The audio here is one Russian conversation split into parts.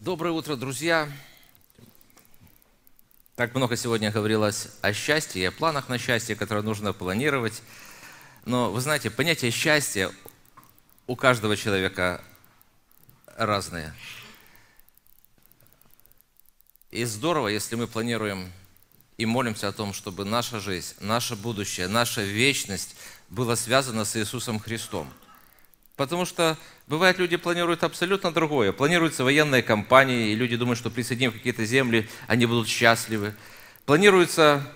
Доброе утро, друзья! Так много сегодня говорилось о счастье и о планах на счастье, которые нужно планировать. Но вы знаете, понятие счастья у каждого человека разное. И здорово, если мы планируем и молимся о том, чтобы наша жизнь, наше будущее, наша вечность была связана с Иисусом Христом – Потому что бывает, люди планируют абсолютно другое. Планируются военные кампании, и люди думают, что присоединив какие-то земли, они будут счастливы. Планируется,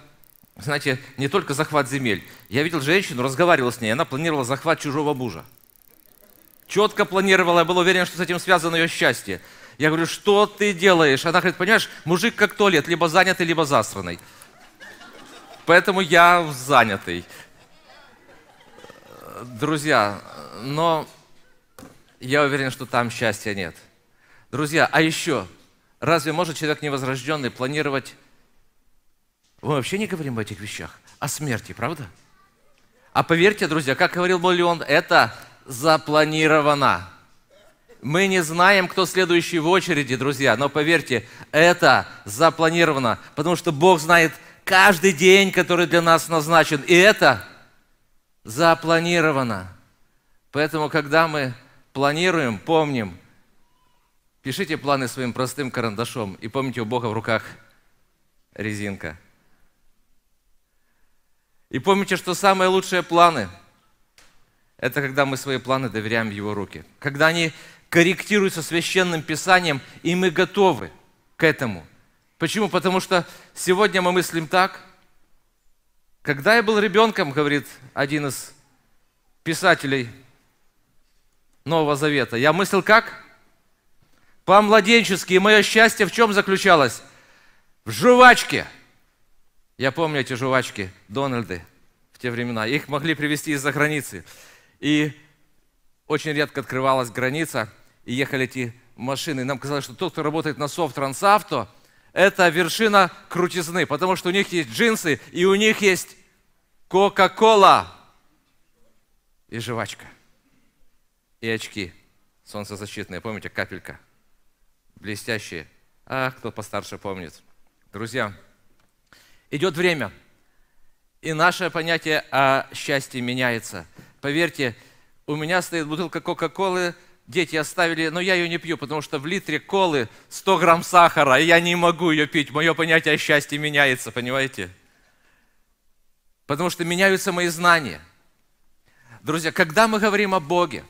знаете, не только захват земель. Я видел женщину, разговаривал с ней, она планировала захват чужого мужа. Четко планировала, я был уверен, что с этим связано ее счастье. Я говорю, что ты делаешь? Она говорит, понимаешь, мужик как туалет, либо занятый, либо засранный. Поэтому я занятый друзья, но я уверен, что там счастья нет. Друзья, а еще, разве может человек невозрожденный планировать... Мы вообще не говорим об этих вещах, о смерти, правда? А поверьте, друзья, как говорил Болеон, это запланировано. Мы не знаем, кто следующий в очереди, друзья, но поверьте, это запланировано, потому что Бог знает каждый день, который для нас назначен, и это запланировано. Поэтому, когда мы планируем, помним, пишите планы своим простым карандашом и помните, у Бога в руках резинка. И помните, что самые лучшие планы – это когда мы свои планы доверяем в Его руки. Когда они корректируются священным писанием, и мы готовы к этому. Почему? Потому что сегодня мы мыслим так, когда я был ребенком, говорит один из писателей Нового Завета, я мыслил как? По-младенчески. И мое счастье в чем заключалось? В жвачке. Я помню эти жвачки, Дональды в те времена. Их могли привезти из-за границы. И очень редко открывалась граница, и ехали эти машины. И нам казалось, что тот, кто работает на Софтрансавто, это вершина крутизны, потому что у них есть джинсы и у них есть Кока-кола и жвачка. И очки солнцезащитные, помните, капелька. Блестящие. А кто постарше помнит. Друзья, идет время, и наше понятие о счастье меняется. Поверьте, у меня стоит бутылка Кока-Колы, дети оставили, но я ее не пью, потому что в литре колы 100 грамм сахара, и я не могу ее пить. Мое понятие о счастье меняется, понимаете? потому что меняются мои знания. Друзья, когда мы говорим о Боге,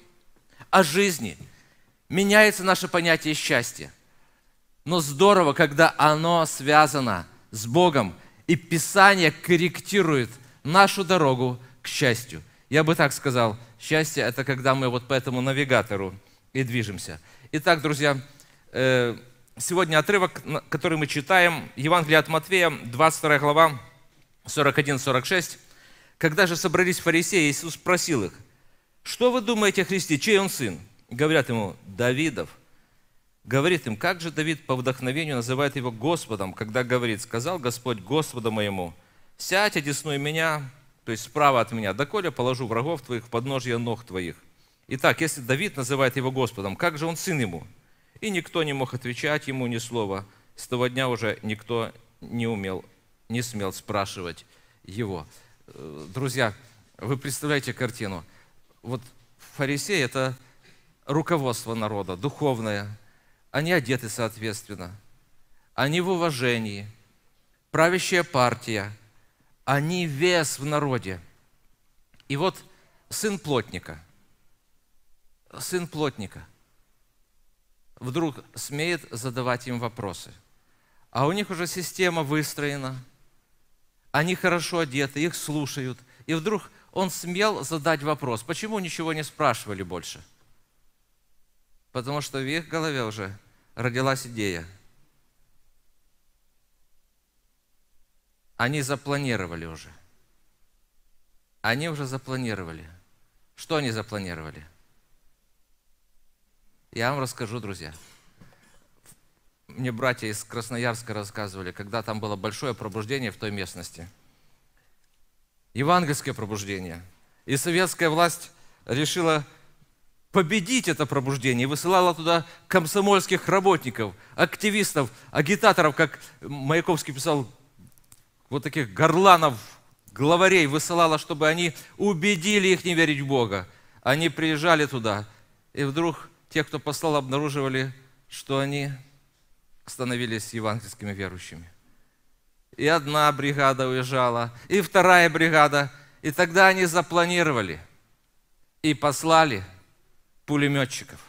о жизни, меняется наше понятие счастья. Но здорово, когда оно связано с Богом, и Писание корректирует нашу дорогу к счастью. Я бы так сказал, счастье – это когда мы вот по этому навигатору и движемся. Итак, друзья, э, сегодня отрывок, который мы читаем, Евангелие от Матвея, 22 глава, 41-46. «Когда же собрались фарисеи, Иисус спросил их, что вы думаете о Христе, чей он сын? Говорят ему, Давидов. Говорит им, как же Давид по вдохновению называет его Господом, когда говорит, сказал Господь Господу моему, сядь, одесную меня, то есть справа от меня, доколе положу врагов твоих в подножье ног твоих. Итак, если Давид называет его Господом, как же он сын ему? И никто не мог отвечать ему ни слова. С того дня уже никто не умел не смел спрашивать его. Э, друзья, вы представляете картину? Вот фарисеи – это руководство народа, духовное. Они одеты соответственно. Они в уважении. Правящая партия. Они вес в народе. И вот сын плотника, сын плотника вдруг смеет задавать им вопросы. А у них уже система выстроена – они хорошо одеты, их слушают. И вдруг он смел задать вопрос, почему ничего не спрашивали больше? Потому что в их голове уже родилась идея. Они запланировали уже. Они уже запланировали. Что они запланировали? Я вам расскажу, друзья мне братья из Красноярска рассказывали, когда там было большое пробуждение в той местности. Евангельское пробуждение. И советская власть решила победить это пробуждение и высылала туда комсомольских работников, активистов, агитаторов, как Маяковский писал, вот таких горланов, главарей высылала, чтобы они убедили их не верить в Бога. Они приезжали туда, и вдруг те, кто послал, обнаруживали, что они становились евангельскими верующими. И одна бригада уезжала, и вторая бригада. И тогда они запланировали и послали пулеметчиков.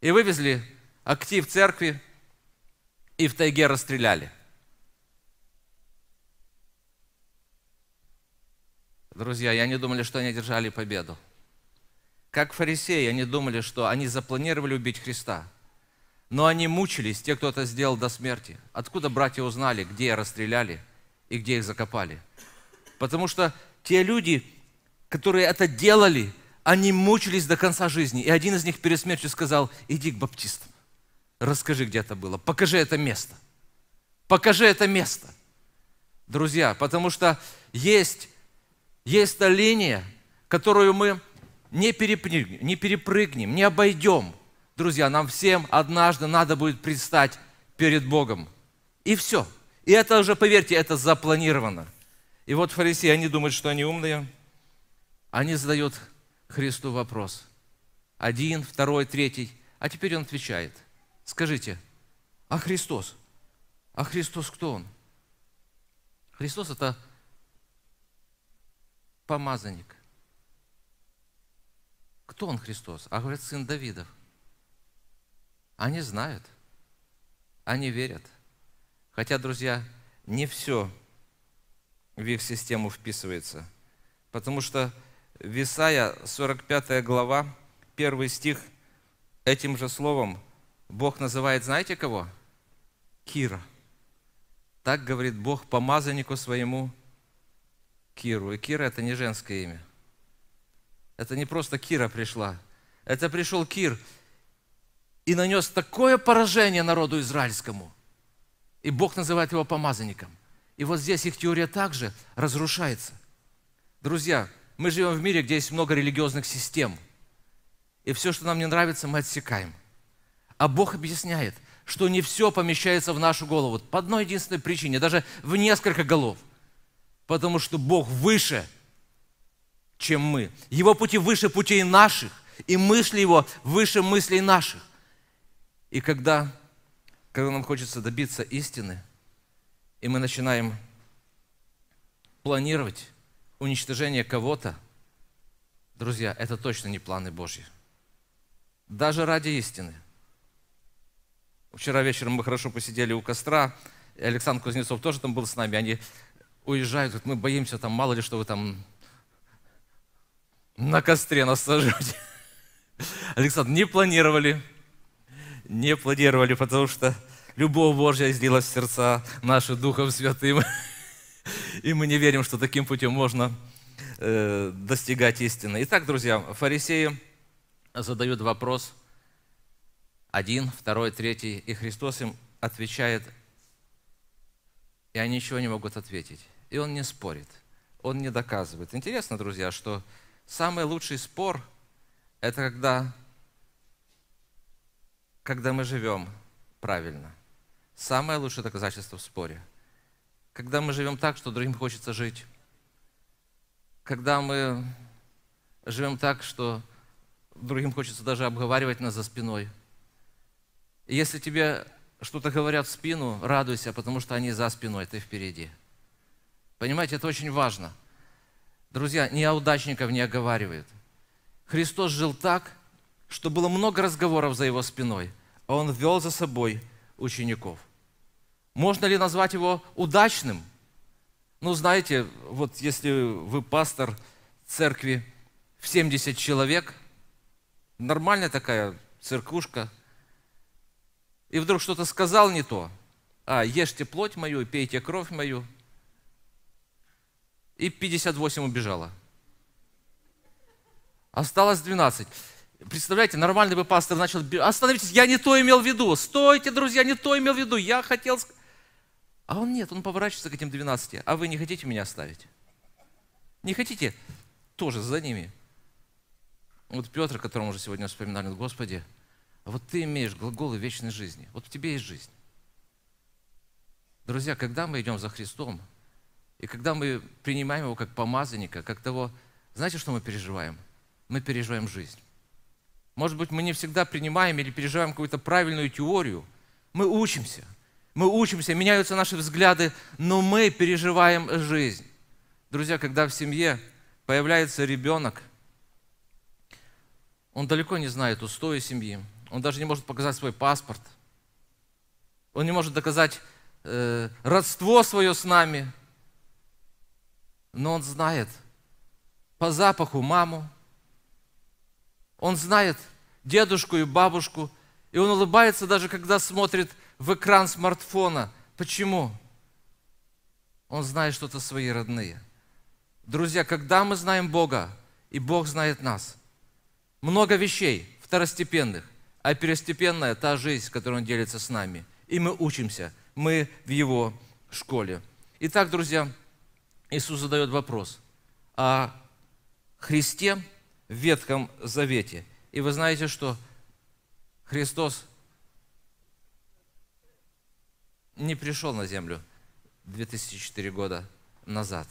И вывезли актив церкви и в тайге расстреляли. Друзья, я не думали, что они держали победу. Как фарисеи, они думали, что они запланировали убить Христа – но они мучились, те, кто это сделал до смерти. Откуда братья узнали, где расстреляли и где их закопали? Потому что те люди, которые это делали, они мучились до конца жизни. И один из них перед смертью сказал, иди к баптистам, расскажи, где это было, покажи это место. Покажи это место, друзья, потому что есть, есть та линия, которую мы не перепрыгнем, не, перепрыгнем, не обойдем – Друзья, нам всем однажды надо будет предстать перед Богом. И все. И это уже, поверьте, это запланировано. И вот фарисеи, они думают, что они умные. Они задают Христу вопрос. Один, второй, третий. А теперь он отвечает. Скажите, а Христос? А Христос кто он? Христос – это помазанник. Кто он Христос? А говорят, сын Давидов – они знают, они верят. Хотя, друзья, не все в их систему вписывается. Потому что Висая, 45 глава, первый стих, этим же словом Бог называет, знаете кого? Кира. Так говорит Бог помазаннику своему Киру. И Кира – это не женское имя. Это не просто Кира пришла. Это пришел Кир – и нанес такое поражение народу израильскому. И Бог называет его помазанником. И вот здесь их теория также разрушается. Друзья, мы живем в мире, где есть много религиозных систем. И все, что нам не нравится, мы отсекаем. А Бог объясняет, что не все помещается в нашу голову. По одной единственной причине, даже в несколько голов. Потому что Бог выше, чем мы. Его пути выше путей наших, и мысли Его выше мыслей наших. И когда, когда нам хочется добиться истины, и мы начинаем планировать уничтожение кого-то, друзья, это точно не планы Божьи. Даже ради истины. Вчера вечером мы хорошо посидели у костра, Александр Кузнецов тоже там был с нами, они уезжают, говорят, мы боимся, там мало ли, что вы там на костре нас сожжете. Александр, не планировали, не аплодировали, потому что любовь Божья излилась в сердца наши Духом Святым. И мы не верим, что таким путем можно э, достигать истины. Итак, друзья, фарисеи задают вопрос один, второй, третий, и Христос им отвечает, и они ничего не могут ответить. И он не спорит, он не доказывает. Интересно, друзья, что самый лучший спор – это когда когда мы живем правильно. Самое лучшее доказательство в споре. Когда мы живем так, что другим хочется жить. Когда мы живем так, что другим хочется даже обговаривать нас за спиной. если тебе что-то говорят в спину, радуйся, потому что они за спиной, ты впереди. Понимаете, это очень важно. Друзья, ни удачников не оговаривают. Христос жил так, что было много разговоров за его спиной, а он вел за собой учеников. Можно ли назвать его удачным? Ну, знаете, вот если вы пастор церкви в 70 человек, нормальная такая церкушка, и вдруг что-то сказал не то, а ешьте плоть мою пейте кровь мою, и 58 убежало, Осталось 12. Представляете, нормальный бы пастор начал... Остановитесь, я не то имел в виду. Стойте, друзья, не то имел в виду. Я хотел... А он нет, он поворачивается к этим 12. А вы не хотите меня оставить? Не хотите? Тоже за ними. Вот Петр, которому уже сегодня вспоминали, Господи, вот ты имеешь глаголы вечной жизни. Вот в тебе есть жизнь. Друзья, когда мы идем за Христом, и когда мы принимаем Его как помазанника, как того, знаете, что мы переживаем? Мы переживаем жизнь. Может быть, мы не всегда принимаем или переживаем какую-то правильную теорию. Мы учимся. Мы учимся, меняются наши взгляды, но мы переживаем жизнь. Друзья, когда в семье появляется ребенок, он далеко не знает устои семьи, он даже не может показать свой паспорт, он не может доказать э, родство свое с нами, но он знает по запаху маму, он знает дедушку и бабушку, и он улыбается даже, когда смотрит в экран смартфона. Почему? Он знает что-то свои родные. Друзья, когда мы знаем Бога, и Бог знает нас, много вещей второстепенных, а первостепенная та жизнь, которую Он делится с нами. И мы учимся, мы в Его школе. Итак, друзья, Иисус задает вопрос о Христе в Ветхом Завете. И вы знаете, что Христос не пришел на землю 2004 года назад.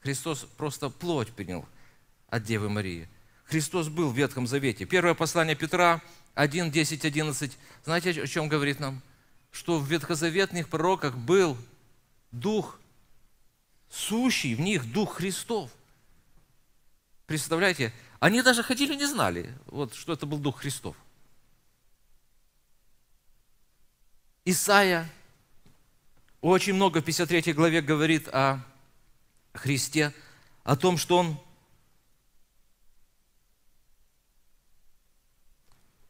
Христос просто плоть принял от Девы Марии. Христос был в Ветхом Завете. Первое послание Петра 1, 10, 11. Знаете, о чем говорит нам? Что в ветхозаветных пророках был Дух, сущий в них Дух Христов. Представляете? Они даже ходили, не знали, вот, что это был Дух Христов. Исаия очень много в 53 главе говорит о Христе, о том, что Он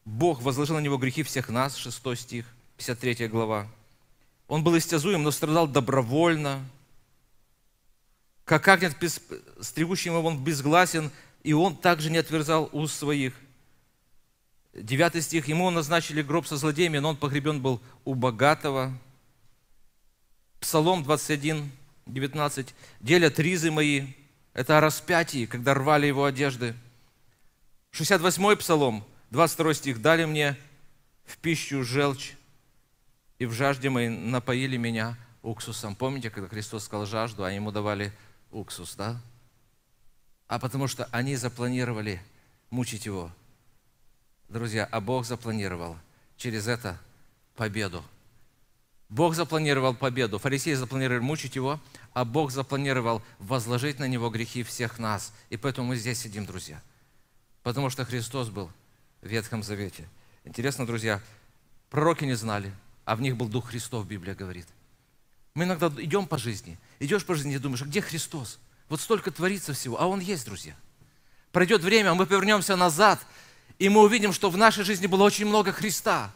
Бог возложил на Него грехи всех нас, 6 стих, 53 глава. Он был истязуем, но страдал добровольно, как агнец, без, стригущим его, он безгласен, и он также не отверзал уст своих. Девятый стих. Ему назначили гроб со злодеями, но он погребен был у богатого. Псалом 21, 19. «Делят ризы мои». Это о распятии, когда рвали его одежды. 68-й Псалом, 22 стих. «Дали мне в пищу желчь, и в жажде моей напоили меня уксусом». Помните, когда Христос сказал жажду, а ему давали уксус, да? А потому что они запланировали мучить его. Друзья, а Бог запланировал через это победу. Бог запланировал победу. Фарисеи запланировали мучить его, а Бог запланировал возложить на него грехи всех нас. И поэтому мы здесь сидим, друзья. Потому что Христос был в Ветхом Завете. Интересно, друзья, пророки не знали, а в них был Дух Христов, Библия говорит. Мы иногда идем по жизни, Идешь по жизни и думаешь, а где Христос? Вот столько творится всего, а Он есть, друзья. Пройдет время, мы повернемся назад, и мы увидим, что в нашей жизни было очень много Христа.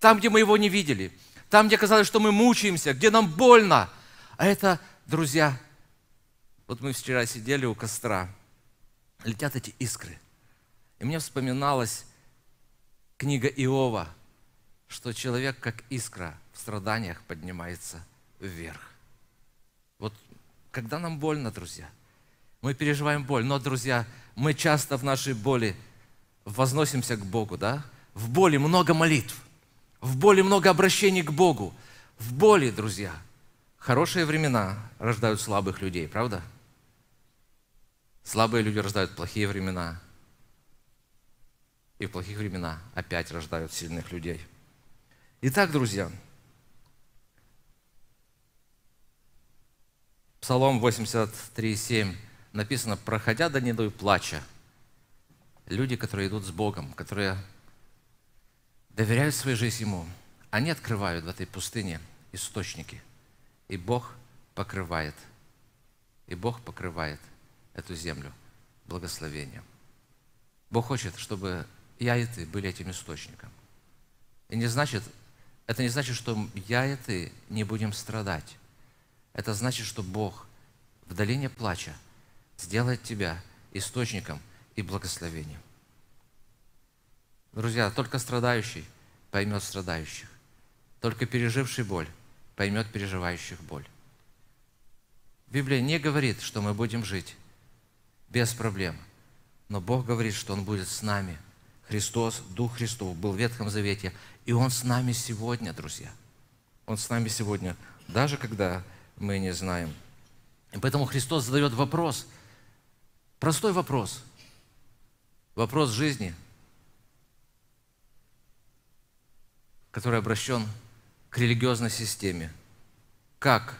Там, где мы Его не видели, там, где казалось, что мы мучаемся, где нам больно. А это, друзья, вот мы вчера сидели у костра, летят эти искры. И мне вспоминалась книга Иова, что человек, как искра, в страданиях поднимается вверх. Вот когда нам больно, друзья, мы переживаем боль. Но, друзья, мы часто в нашей боли возносимся к Богу, да? В боли много молитв, в боли много обращений к Богу. В боли, друзья, хорошие времена рождают слабых людей, правда? Слабые люди рождают плохие времена. И в плохих времена опять рождают сильных людей. Итак, друзья, Псалом 83,7 написано, проходя до неду и плача, люди, которые идут с Богом, которые доверяют свою жизнь Ему, они открывают в этой пустыне источники. И Бог покрывает. И Бог покрывает эту землю благословением. Бог хочет, чтобы я и ты были этим источником. И не значит, это не значит, что я и ты не будем страдать. Это значит, что Бог в долине плача сделает тебя источником и благословением. Друзья, только страдающий поймет страдающих. Только переживший боль поймет переживающих боль. Библия не говорит, что мы будем жить без проблем, но Бог говорит, что Он будет с нами. Христос, Дух Христов был в Ветхом Завете, и Он с нами сегодня, друзья. Он с нами сегодня, даже когда мы не знаем. И поэтому Христос задает вопрос, простой вопрос, вопрос жизни, который обращен к религиозной системе. Как?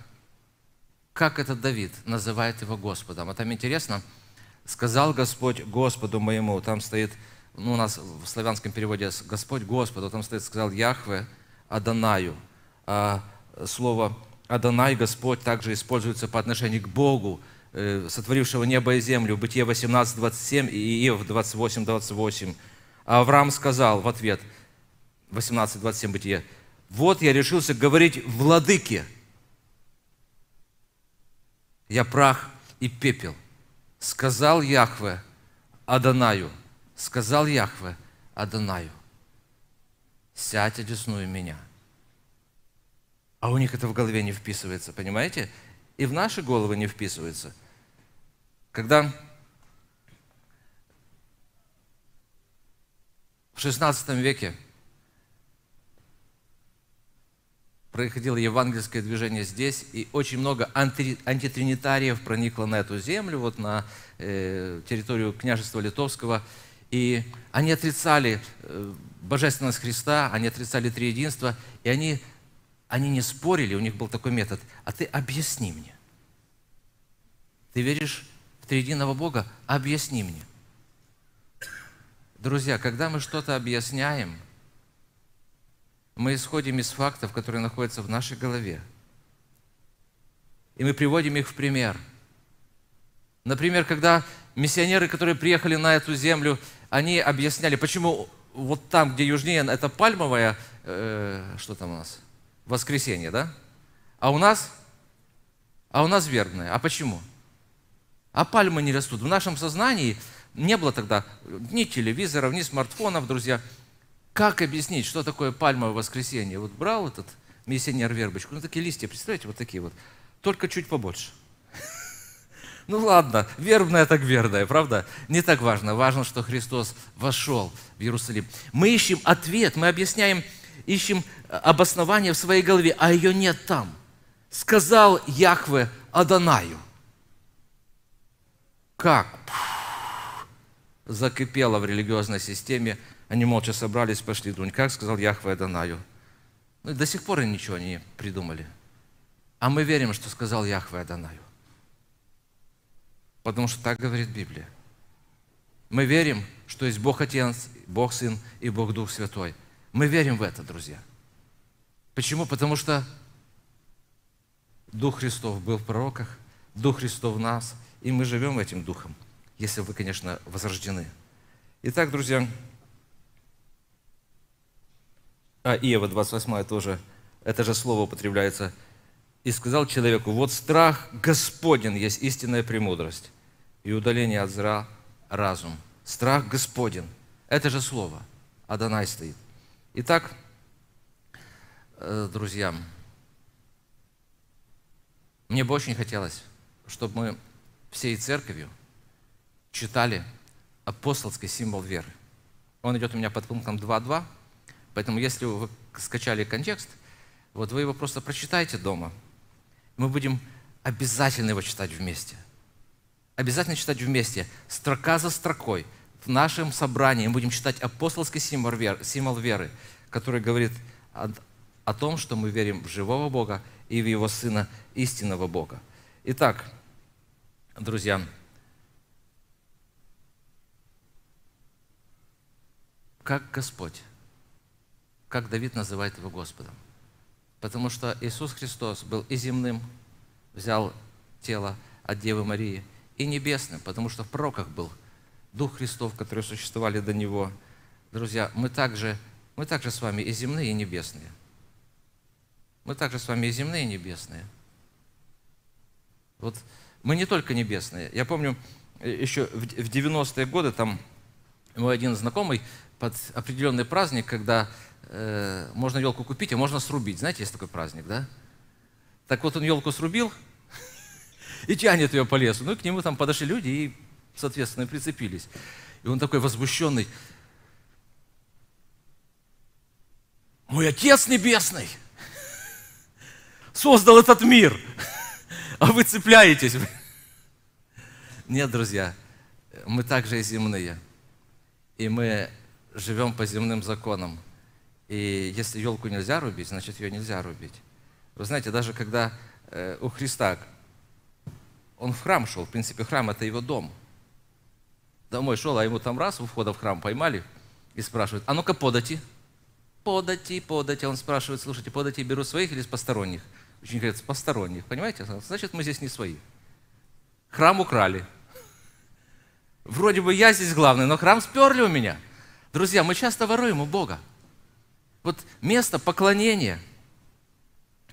Как этот Давид называет его Господом? А там интересно, сказал Господь Господу моему, там стоит, ну, у нас в славянском переводе Господь Господу, там стоит, сказал Яхве Адонаю. А слово Адонай, Господь, также используется по отношению к Богу, э, сотворившего небо и землю, Бытие 18:27 и Иов 28:28. А Авраам сказал в ответ, 18:27 Бытие, «Вот я решился говорить владыке, я прах и пепел. Сказал Яхве Адонаю, сказал Яхве Адонаю, сядь одесную меня» А у них это в голове не вписывается, понимаете? И в наши головы не вписывается. Когда в XVI веке происходило евангельское движение здесь, и очень много антитринитариев проникло на эту землю, вот на э, территорию княжества Литовского, и они отрицали э, божественность Христа, они отрицали триединство, и они они не спорили, у них был такой метод. А ты объясни мне. Ты веришь в триединого Бога? Объясни мне. Друзья, когда мы что-то объясняем, мы исходим из фактов, которые находятся в нашей голове. И мы приводим их в пример. Например, когда миссионеры, которые приехали на эту землю, они объясняли, почему вот там, где южнее, это пальмовая, э, что там у нас – воскресенье, да? А у нас? А у нас вербное. А почему? А пальмы не растут. В нашем сознании не было тогда ни телевизоров, ни смартфонов, друзья. Как объяснить, что такое пальмовое воскресенье? Вот брал этот миссионер вербочку, ну такие листья, представляете, вот такие вот, только чуть побольше. Ну ладно, вербное так верное, правда? Не так важно. Важно, что Христос вошел в Иерусалим. Мы ищем ответ, мы объясняем ищем э, обоснование в своей голове, а ее нет там. Сказал Яхве Адонаю. Как? Закипело в религиозной системе. Они молча собрались, пошли думать. Как сказал Яхве Адонаю? Ну, до сих пор ничего не придумали. А мы верим, что сказал Яхве Адонаю. Потому что так говорит Библия. Мы верим, что есть Бог Отец, Бог Сын и Бог Дух Святой – мы верим в это, друзья. Почему? Потому что Дух Христов был в пророках, Дух Христов в нас, и мы живем этим Духом, если вы, конечно, возрождены. Итак, друзья, а Иова 28 тоже, это же слово употребляется. «И сказал человеку, вот страх Господен есть истинная премудрость, и удаление от зра – разум». Страх Господен – это же слово, Адонай стоит – Итак, э, друзья, мне бы очень хотелось, чтобы мы всей церковью читали апостольский символ веры. Он идет у меня под пунктом 2.2, поэтому если вы скачали контекст, вот вы его просто прочитайте дома. Мы будем обязательно его читать вместе. Обязательно читать вместе, строка за строкой – в нашем собрании мы будем читать апостольский символ веры, который говорит о, о том, что мы верим в живого Бога и в Его Сына, истинного Бога. Итак, друзья, как Господь, как Давид называет его Господом. Потому что Иисус Христос был и земным, взял тело от Девы Марии, и небесным, потому что в пророках был – Дух Христов, которые существовали до Него. Друзья, мы также, мы также с вами и земные, и небесные. Мы также с вами и земные, и небесные. Вот мы не только небесные. Я помню, э, еще в 90-е годы там мой один знакомый под определенный праздник, когда э, можно елку купить, а можно срубить. Знаете, есть такой праздник, да? Так вот он елку срубил и тянет ее по лесу. Ну и к нему там подошли люди и соответственно, и прицепились. И он такой возмущенный. Мой Отец Небесный создал этот мир, а вы цепляетесь. Нет, друзья, мы также и земные. И мы живем по земным законам. И если елку нельзя рубить, значит ее нельзя рубить. Вы знаете, даже когда э, у Христа он в храм шел, в принципе, храм – это его дом домой шел, а ему там раз у входа в храм поймали и спрашивают, а ну-ка подати. Подати, подати. Он спрашивает, слушайте, подати беру своих или с посторонних? Ученик говорит, с посторонних, понимаете? Значит, мы здесь не свои. Храм украли. Вроде бы я здесь главный, но храм сперли у меня. Друзья, мы часто воруем у Бога. Вот место поклонения,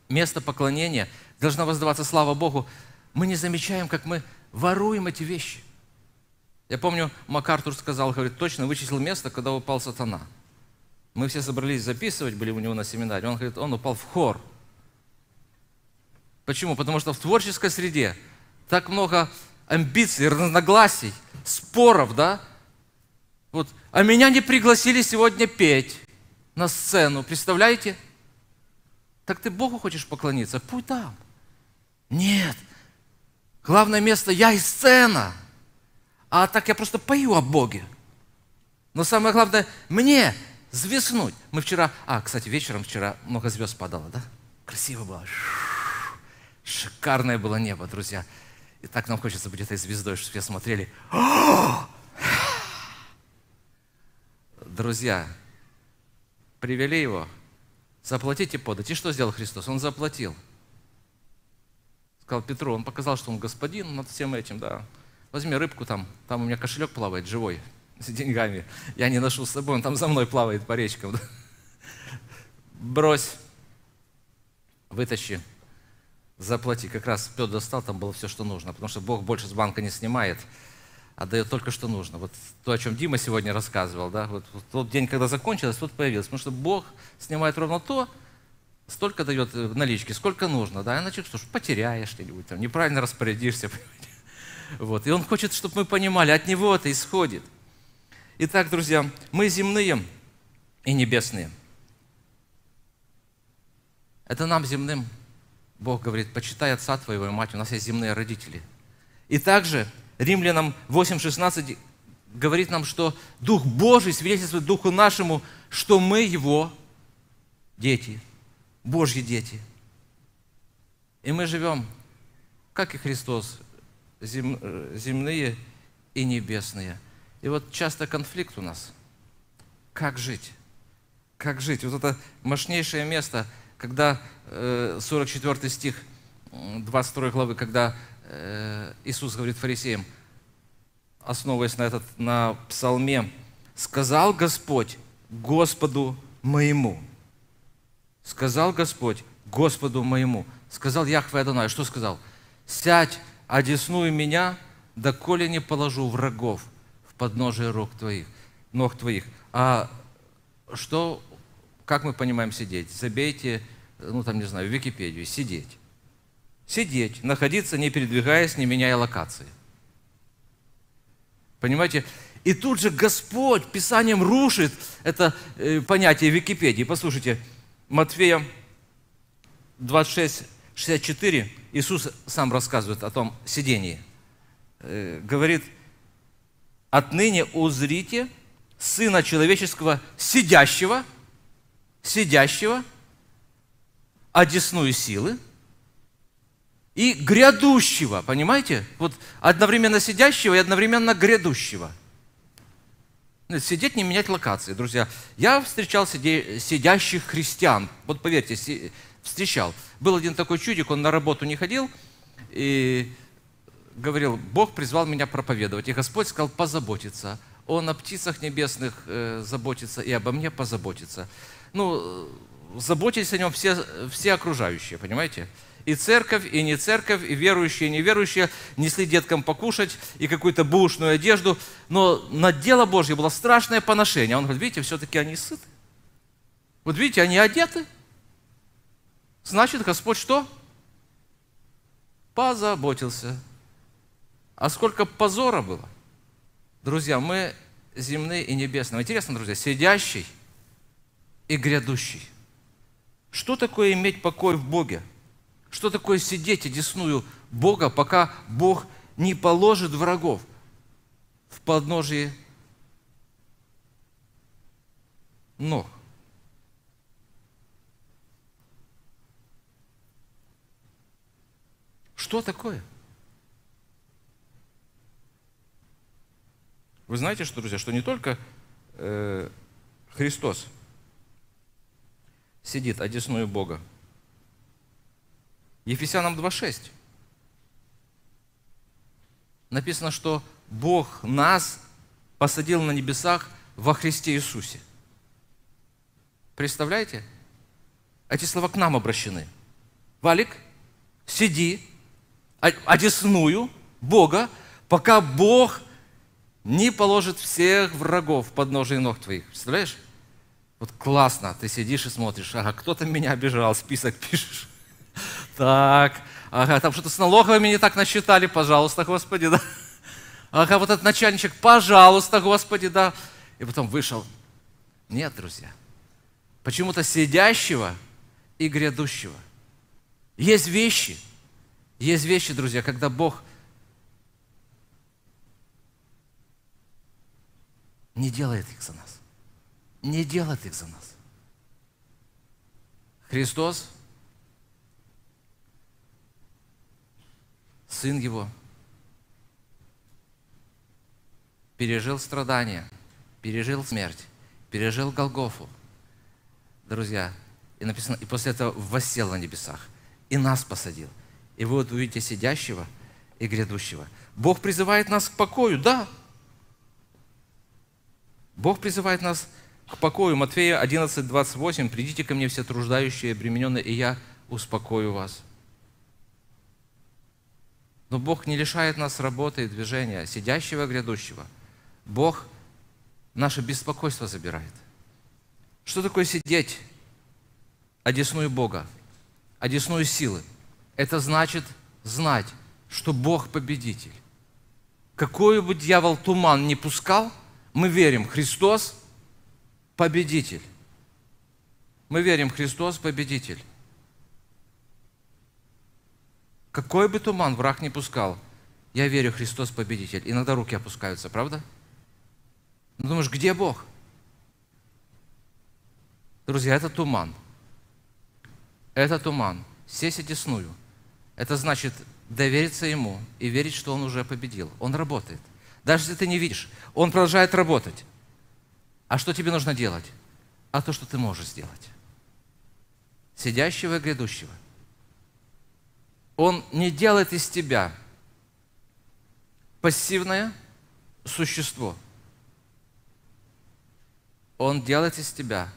место поклонения, должна воздаваться слава Богу. Мы не замечаем, как мы воруем эти вещи. Я помню, МакАртур сказал, говорит, точно вычислил место, когда упал сатана. Мы все собрались записывать, были у него на семинаре. Он говорит, он упал в хор. Почему? Потому что в творческой среде так много амбиций, разногласий, споров, да? Вот, а меня не пригласили сегодня петь на сцену, представляете? Так ты Богу хочешь поклониться? Пусть там. Нет. Главное место – я и сцена – а так я просто пою о Боге. Но самое главное, мне звезднуть. Мы вчера, а, кстати, вечером вчера много звезд падало, да? Красиво было. Шикарное было небо, друзья. И так нам хочется быть этой звездой, что все смотрели. Друзья, привели его, заплатите подать. И что сделал Христос? Он заплатил. Сказал Петру, он показал, что он господин над всем этим, да возьми рыбку там, там у меня кошелек плавает живой, с деньгами. Я не ношу с собой, он там за мной плавает по речкам. Брось, вытащи, заплати. Как раз Петр достал, там было все, что нужно, потому что Бог больше с банка не снимает, а дает только, что нужно. Вот то, о чем Дима сегодня рассказывал, да, вот, вот тот день, когда закончилось, тут появилось. Потому что Бог снимает ровно то, столько дает э, налички, сколько нужно, да, а иначе что ж, потеряешь что-нибудь, там, неправильно распорядишься, понимаете? Вот. И Он хочет, чтобы мы понимали, от Него это исходит. Итак, друзья, мы земные и небесные. Это нам земным. Бог говорит, почитай отца твоего и мать, у нас есть земные родители. И также Римлянам 8.16 говорит нам, что Дух Божий свидетельствует Духу нашему, что мы Его дети, Божьи дети. И мы живем, как и Христос зем, э, земные и небесные. И вот часто конфликт у нас. Как жить? Как жить? Вот это мощнейшее место, когда 44 э, стих 22 главы, когда э, Иисус говорит фарисеям, основываясь на, этот, на псалме, «Сказал Господь Господу моему». Сказал Господь Господу моему. Сказал Яхве Адонай. Что сказал? «Сядь одесную меня, доколе не положу врагов в подножие рук твоих, ног твоих». А что, как мы понимаем сидеть? Забейте, ну там, не знаю, в Википедию, сидеть. Сидеть, находиться, не передвигаясь, не меняя локации. Понимаете? И тут же Господь Писанием рушит это э, понятие Википедии. Послушайте, Матфея 26, 64 Иисус сам рассказывает о том сидении. Э, говорит, отныне узрите Сына Человеческого сидящего, сидящего, одесную силы и грядущего, понимаете? Вот одновременно сидящего и одновременно грядущего. Ну, сидеть не менять локации, друзья. Я встречал сидящих христиан. Вот поверьте, встречал. Был один такой чудик, он на работу не ходил, и говорил, Бог призвал меня проповедовать. И Господь сказал позаботиться. Он о птицах небесных э, заботится и обо мне позаботится. Ну, э, заботились о нем все, все окружающие, понимаете? И церковь, и не церковь, и верующие, и неверующие несли деткам покушать и какую-то бушную одежду. Но на дело Божье было страшное поношение. Он говорит, видите, все-таки они сыты. Вот видите, они одеты – Значит, Господь что? Позаботился. А сколько позора было? Друзья, мы земные и небесные. Интересно, друзья, сидящий и грядущий. Что такое иметь покой в Боге? Что такое сидеть и десную Бога, пока Бог не положит врагов в подножие ног? Что такое? Вы знаете, что, друзья, что не только э, Христос сидит одесную Бога. Ефесянам 2.6 написано, что Бог нас посадил на небесах во Христе Иисусе. Представляете? Эти слова к нам обращены. Валик, сиди одесную Бога, пока Бог не положит всех врагов под ножи и ног твоих. Представляешь? Вот классно, ты сидишь и смотришь, ага, кто-то меня обижал, список пишешь. Так, ага, там что-то с налоговыми не так насчитали, пожалуйста, Господи, да. Ага, вот этот начальничек, пожалуйста, Господи, да. И потом вышел. Нет, друзья, почему-то сидящего и грядущего. Есть вещи – есть вещи, друзья, когда Бог не делает их за нас. Не делает их за нас. Христос, Сын Его, пережил страдания, пережил смерть, пережил Голгофу. Друзья, и написано, и после этого воссел на небесах, и нас посадил – и вы увидите сидящего и грядущего. Бог призывает нас к покою, да. Бог призывает нас к покою. Матфея 11, 28. «Придите ко мне все труждающие и обремененные, и я успокою вас». Но Бог не лишает нас работы и движения, сидящего и грядущего. Бог наше беспокойство забирает. Что такое сидеть? Одесную Бога, одесную силы – это значит знать, что Бог победитель. Какой бы дьявол туман не пускал, мы верим, Христос победитель. Мы верим, Христос победитель. Какой бы туман враг не пускал, я верю, Христос победитель. Иногда руки опускаются, правда? Ну, думаешь, где Бог? Друзья, это туман. Это туман. Сесть одесную – это значит довериться Ему и верить, что Он уже победил. Он работает. Даже если ты не видишь, Он продолжает работать. А что тебе нужно делать? А то, что ты можешь сделать. Сидящего и грядущего. Он не делает из тебя пассивное существо. Он делает из тебя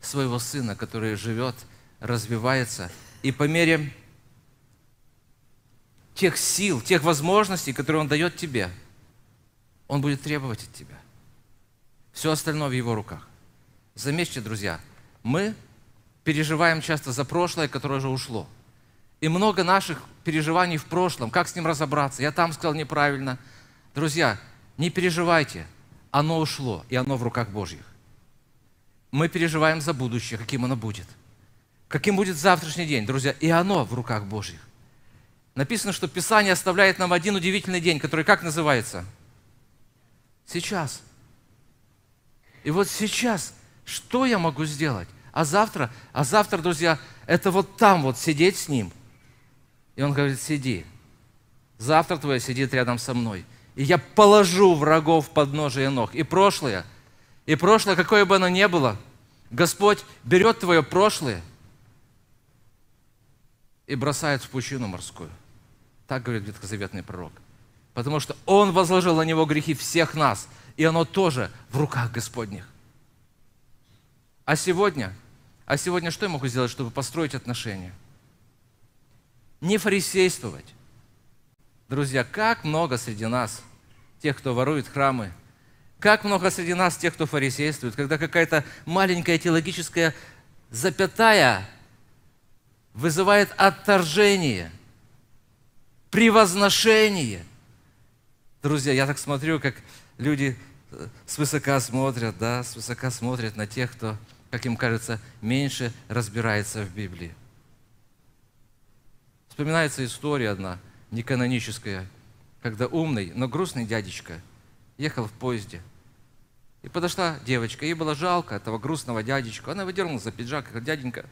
своего сына, который живет, развивается, и по мере тех сил, тех возможностей, которые Он дает тебе. Он будет требовать от тебя. Все остальное в Его руках. Заметьте, друзья, мы переживаем часто за прошлое, которое уже ушло. И много наших переживаний в прошлом, как с ним разобраться, я там сказал неправильно. Друзья, не переживайте, оно ушло, и оно в руках Божьих. Мы переживаем за будущее, каким оно будет. Каким будет завтрашний день, друзья, и оно в руках Божьих. Написано, что Писание оставляет нам один удивительный день, который как называется? Сейчас. И вот сейчас, что я могу сделать? А завтра, а завтра, друзья, это вот там вот сидеть с ним. И он говорит, сиди. Завтра твое сидит рядом со мной. И я положу врагов под ножи и ног. И прошлое, и прошлое, какое бы оно ни было, Господь берет твое прошлое и бросает в пучину морскую. Так говорит ветхозаветный пророк. Потому что Он возложил на Него грехи всех нас, и оно тоже в руках Господних. А сегодня, а сегодня что я могу сделать, чтобы построить отношения? Не фарисействовать. Друзья, как много среди нас тех, кто ворует храмы, как много среди нас тех, кто фарисействует, когда какая-то маленькая теологическая запятая вызывает отторжение – превозношение. Друзья, я так смотрю, как люди э, свысока смотрят, да, свысока смотрят на тех, кто, как им кажется, меньше разбирается в Библии. Вспоминается история одна, неканоническая, когда умный, но грустный дядечка ехал в поезде. И подошла девочка, ей было жалко этого грустного дядечку. Она выдернула за пиджак, и говорит, дяденька,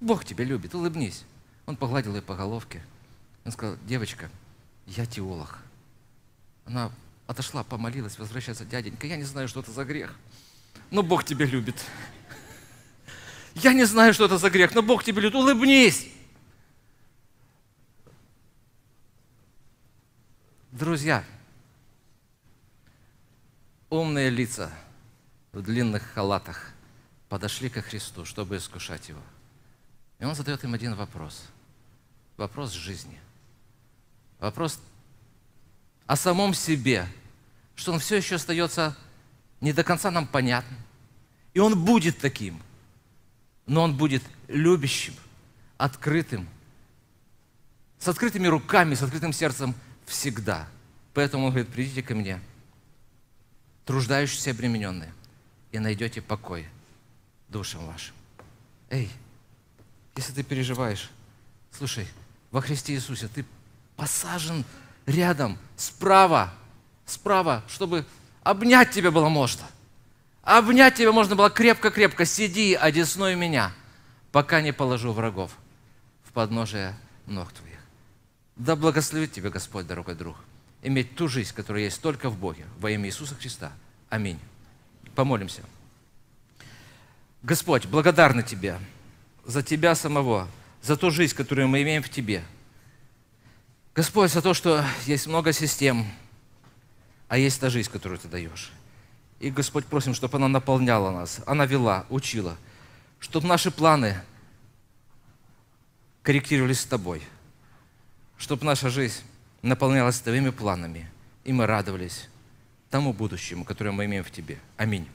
Бог тебя любит, улыбнись. Он погладил ее по головке – он сказал, девочка, я теолог. Она отошла, помолилась, возвращается, дяденька, я не знаю, что это за грех, но Бог тебя любит. Я не знаю, что это за грех, но Бог тебя любит, улыбнись. Друзья, умные лица в длинных халатах подошли ко Христу, чтобы искушать Его. И Он задает им один вопрос. Вопрос жизни – Вопрос о самом себе, что он все еще остается не до конца нам понятным. И он будет таким, но он будет любящим, открытым, с открытыми руками, с открытым сердцем всегда. Поэтому он говорит, придите ко мне, труждающиеся обремененные, и найдете покой душам вашим. Эй, если ты переживаешь, слушай, во Христе Иисусе ты посажен рядом, справа, справа, чтобы обнять тебя было можно. Обнять тебя можно было крепко-крепко. Сиди, одесной меня, пока не положу врагов в подножие ног твоих. Да благословит тебя Господь, дорогой друг, иметь ту жизнь, которая есть только в Боге, во имя Иисуса Христа. Аминь. Помолимся. Господь, благодарны Тебе за Тебя самого, за ту жизнь, которую мы имеем в Тебе – Господь, за то, что есть много систем, а есть та жизнь, которую Ты даешь. И, Господь, просим, чтобы она наполняла нас, она вела, учила, чтобы наши планы корректировались с Тобой, чтобы наша жизнь наполнялась Твоими планами, и мы радовались тому будущему, которое мы имеем в Тебе. Аминь.